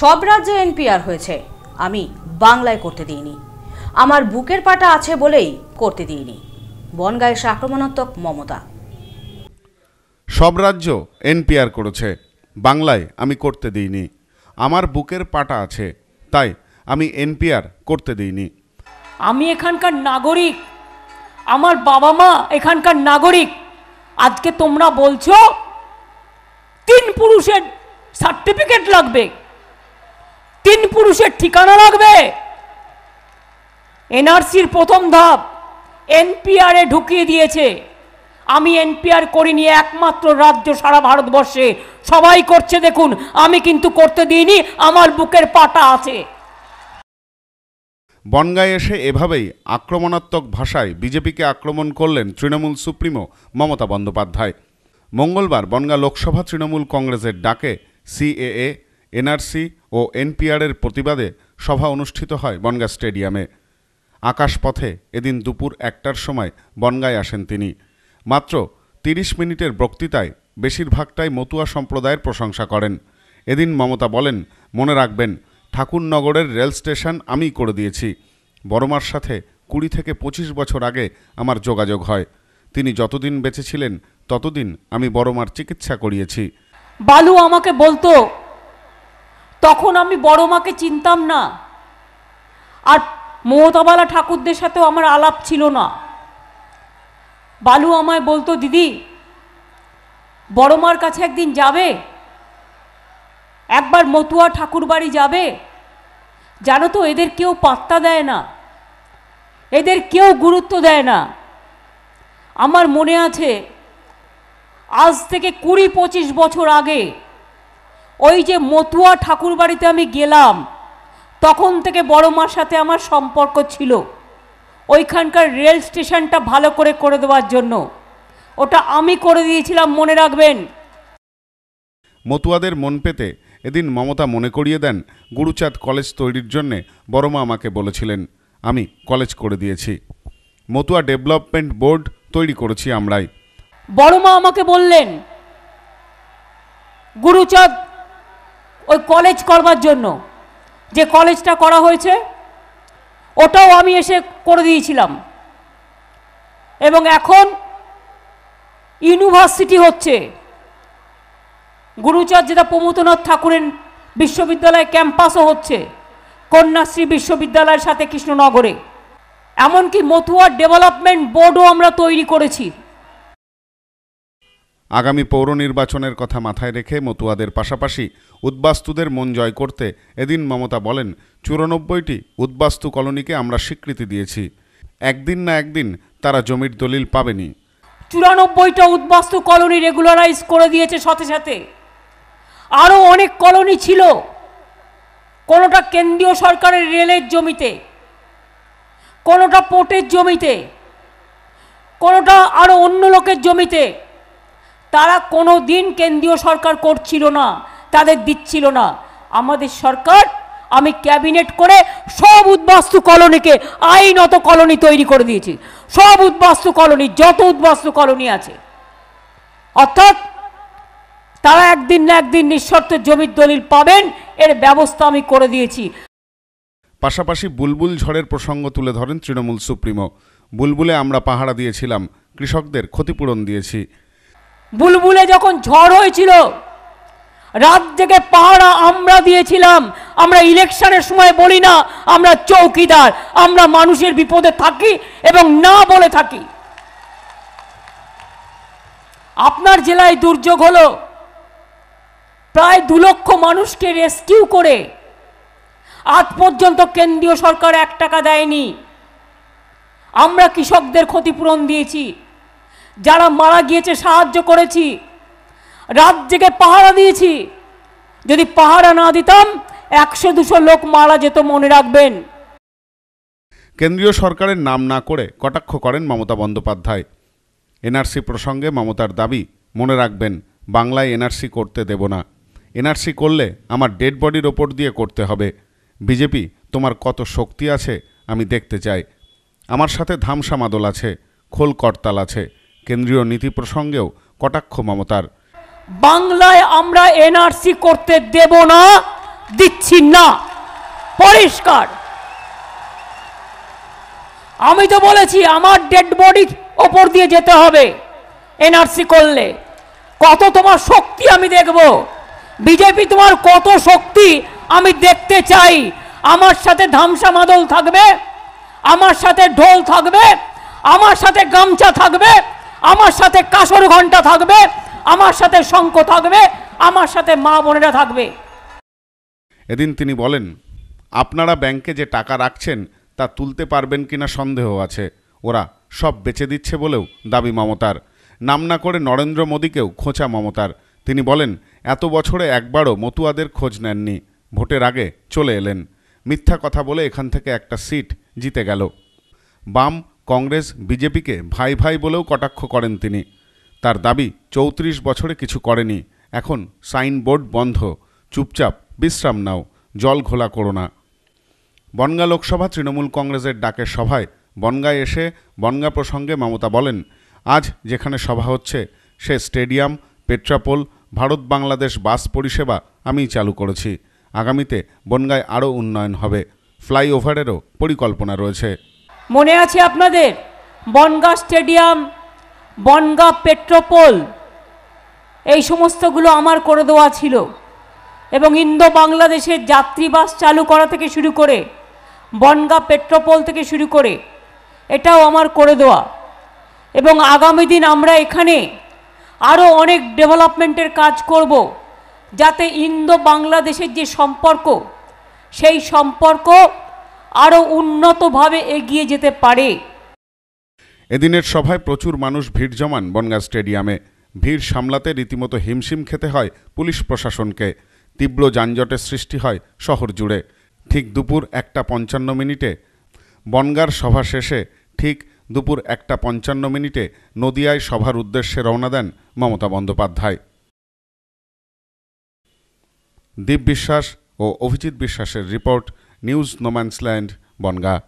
সব রাজ্যে এনপিআর হয়েছে আমি বাংলায় করতে দিইনি আমার বুকের পাটা আছে বলেই করতে দিইনি বনগাঁ এসে আক্রমণাত্মক মমতা সব রাজ্য এনপিআর করেছে বাংলায় আমি করতে দিইনি আমার বুকের পাটা আছে তাই আমি এনপিআর করতে দিইনি আমি এখানকার নাগরিক আমার বাবা মা এখানকার নাগরিক আজকে তোমরা বলছো তিন পুরুষের সার্টিফিকেট লাগবে তিন পুরুষের ঠিকানা লাগবে এনআরসির প্রথম ধাপ এনপিআরে ঢুকিয়ে দিয়েছে আমি এনপিআর করিনি একমাত্র রাজ্য সারা ভারতবর্ষে সবাই করছে দেখুন আমি কিন্তু করতে দিইনি আমার বুকের পাটা আছে বনগাঁয় এসে এভাবেই আক্রমণাত্মক ভাষায় বিজেপিকে আক্রমণ করলেন তৃণমূল সুপ্রিমো মমতা বন্দ্যোপাধ্যায় মঙ্গলবার বনগাঁ লোকসভা তৃণমূল কংগ্রেসের ডাকে সিএএ এনআরসি ও এনপিআরের প্রতিবাদে সভা অনুষ্ঠিত হয় বনগা স্টেডিয়ামে আকাশপথে এদিন দুপুর একটার সময় বনগায় আসেন তিনি মাত্র তিরিশ মিনিটের বক্তৃতায় বেশিরভাগটাই মতুয়া সম্প্রদায়ের প্রশংসা করেন এদিন মমতা বলেন মনে রাখবেন ঠাকুরনগরের রেল স্টেশন আমি করে দিয়েছি বড়মার সাথে কুড়ি থেকে পঁচিশ বছর আগে আমার যোগাযোগ হয় তিনি যতদিন বেঁচে ছিলেন ততদিন আমি বড়মার চিকিৎসা করিয়েছি বালু আমাকে বলতো তখন আমি বড় মাকে চিনতাম না আর মমতাবালা ঠাকুরদের সাথেও আমার আলাপ ছিল না বালু আমায় বলতো দিদি বড় মার কাছে একদিন যাবে একবার মতুয়া ঠাকুর বাড়ি যাবে জানো তো এদের কেউ পাত্তা দেয় না এদের কেউ গুরুত্ব দেয় না আমার মনে আছে আজ থেকে কুড়ি পঁচিশ বছর আগে ওই যে মতুয়া ঠাকুর বাড়িতে আমি গেলাম তখন থেকে বড় মার সাথে আমার সম্পর্ক ছিল ওইখানকার রেল স্টেশনটা ভালো করে করে দেওয়ার জন্য ওটা আমি করে দিয়েছিলাম মনে রাখবেন মতুয়াদের মন পেতে এদিন মমতা মনে করিয়ে দেন গুরুচাঁদ কলেজ তৈরির জন্যে বড়মা আমাকে বলেছিলেন আমি কলেজ করে দিয়েছি মতুয়া ডেভেলপমেন্ট বোর্ড তৈরি করেছি আমরাই বড়মা আমাকে বললেন গুরুচাঁদ ওই কলেজ করবার জন্য যে কলেজটা করা হয়েছে ওটাও আমি এসে করে দিয়েছিলাম এবং এখন ইউনিভার্সিটি হচ্ছে গুরুচর্য যেটা প্রমোদনাথ ঠাকুরের বিশ্ববিদ্যালয় ক্যাম্পাসও হচ্ছে কন্যাশ্রী বিশ্ববিদ্যালয়ের সাথে কৃষ্ণনগরে এমনকি মথুয়ার ডেভেলপমেন্ট বোর্ডও আমরা তৈরি করেছি আগামী পৌর নির্বাচনের কথা মাথায় রেখে মতুয়াদের পাশাপাশি উদ্বাস্তুদের মন জয় করতে এদিন মমতা বলেন চুরানব্বইটি উদ্বাস্তু কলোনিকে আমরা স্বীকৃতি দিয়েছি একদিন না একদিন তারা জমির দলিল পাবেনি চুরানব্বইটা উদ্বাস্তু কলোনি রেগুলারাইজ করে দিয়েছে সাথে সাথে আরও অনেক কলোনি ছিল কোনোটা কেন্দ্রীয় সরকারের রেলের জমিতে কোনোটা পোর্টের জমিতে কোনোটা আরও অন্য লোকের জমিতে তারা কোনো দিন কেন্দ্রীয় সরকার করছিল না তাদের দিচ্ছিল না আমাদের সরকার আমি ক্যাবিনেট করে সব উদ্বাস্তু কলোনিকে আইনত কলোনি তৈরি করে দিয়েছি সব উদ্বাস্তু কলোনি যত উদ্বাস্তু কলোনি আছে অর্থাৎ তারা একদিন না একদিন নিঃশর্ত জমির দলিল পাবেন এর ব্যবস্থা আমি করে দিয়েছি পাশাপাশি বুলবুল ঝড়ের প্রসঙ্গ তুলে ধরেন তৃণমূল সুপ্রিমো বুলবুলে আমরা পাহারা দিয়েছিলাম কৃষকদের ক্ষতিপূরণ দিয়েছি বুলবুলে যখন ঝড় হয়েছিল রাত জেগে পাহাড়া আমরা দিয়েছিলাম আমরা ইলেকশনের সময় বলি না আমরা চৌকিদার আমরা মানুষের বিপদে থাকি এবং না বলে থাকি আপনার জেলায় দুর্যোগ হলো প্রায় দু লক্ষ মানুষকে রেস্কিউ করে আজ পর্যন্ত কেন্দ্রীয় সরকার এক টাকা দেয়নি আমরা কৃষকদের ক্ষতিপূরণ দিয়েছি যারা মারা গিয়েছে সাহায্য করেছি রাত জেগে পাহারা দিয়েছি যদি পাহারা না দিতাম একশো দুশো লোক মারা যেত মনে রাখবেন কেন্দ্রীয় সরকারের নাম না করে কটাক্ষ করেন মমতা বন্দ্যোপাধ্যায় এনআরসি প্রসঙ্গে মমতার দাবি মনে রাখবেন বাংলায় এনআরসি করতে দেব না এনআরসি করলে আমার ডেড বডির ওপর দিয়ে করতে হবে বিজেপি তোমার কত শক্তি আছে আমি দেখতে চাই আমার সাথে ধামসামাদল আছে খোল করতাল আছে কেন্দ্রীয় নীতি প্রসঙ্গেও কটাক্ষ মমতার বাংলায় আমরা এনআরসি করতে দেব না দিচ্ছি না পরিষ্কার আমি তো বলেছি আমার ডেড বডি ওপর দিয়ে যেতে হবে এনআরসি করলে কত তোমার শক্তি আমি দেখব বিজেপি তোমার কত শক্তি আমি দেখতে চাই আমার সাথে ধামসা মাদল থাকবে আমার সাথে ঢোল থাকবে আমার সাথে গামছা থাকবে আমার সাথে কাসর ঘন্টা থাকবে আমার সাথে শঙ্খ থাকবে আমার সাথে মা বোনেরা থাকবে এদিন তিনি বলেন আপনারা ব্যাংকে যে টাকা রাখছেন তা তুলতে পারবেন কিনা সন্দেহ আছে ওরা সব বেচে দিচ্ছে বলেও দাবি মমতার নাম না করে নরেন্দ্র মোদীকেও খোঁচা মমতার তিনি বলেন এত বছরে একবারও মতুয়াদের খোঁজ নেননি ভোটের আগে চলে এলেন মিথ্যা কথা বলে এখান থেকে একটা সিট জিতে গেল বাম কংগ্রেস বিজেপিকে ভাই ভাই বলেও কটাক্ষ করেন তিনি তার দাবি চৌত্রিশ বছরে কিছু করেনি এখন সাইনবোর্ড বন্ধ চুপচাপ বিশ্রাম নাও জল ঘোলা করো না বনগা লোকসভা তৃণমূল কংগ্রেসের ডাকে সভায় বনগায় এসে বনগা প্রসঙ্গে মমতা বলেন আজ যেখানে সভা হচ্ছে সে স্টেডিয়াম পেট্রাপোল ভারত বাংলাদেশ বাস পরিষেবা আমি চালু করেছি আগামীতে বনগায় আরও উন্নয়ন হবে ফ্লাইওভারেরও পরিকল্পনা রয়েছে মনে আছে আপনাদের বনগা স্টেডিয়াম বনগা পেট্রোপোল এই সমস্তগুলো আমার করে দেওয়া ছিল এবং ইন্দো বাংলাদেশের যাত্রী বাস চালু করা থেকে শুরু করে বনগা পেট্রোপোল থেকে শুরু করে এটাও আমার করে দেওয়া এবং আগামী দিন আমরা এখানে আরও অনেক ডেভেলপমেন্টের কাজ করব যাতে ইন্দো বাংলাদেশের যে সম্পর্ক সেই সম্পর্ক আরও উন্নতভাবে এগিয়ে যেতে পারে এদিনের সভায় প্রচুর মানুষ ভিড় জমান বনগা স্টেডিয়ামে ভিড় সামলাতে রীতিমতো হিমশিম খেতে হয় পুলিশ প্রশাসনকে তীব্র যানজটের সৃষ্টি হয় শহর জুড়ে ঠিক দুপুর একটা পঞ্চান্ন মিনিটে বনগার সভা শেষে ঠিক দুপুর একটা পঞ্চান্ন মিনিটে নদিয়ায় সভার উদ্দেশ্যে রওনা দেন মমতা বন্দ্যোপাধ্যায় দীপ বিশ্বাস ও অভিজিৎ বিশ্বাসের report News No Man's Land, Bonga.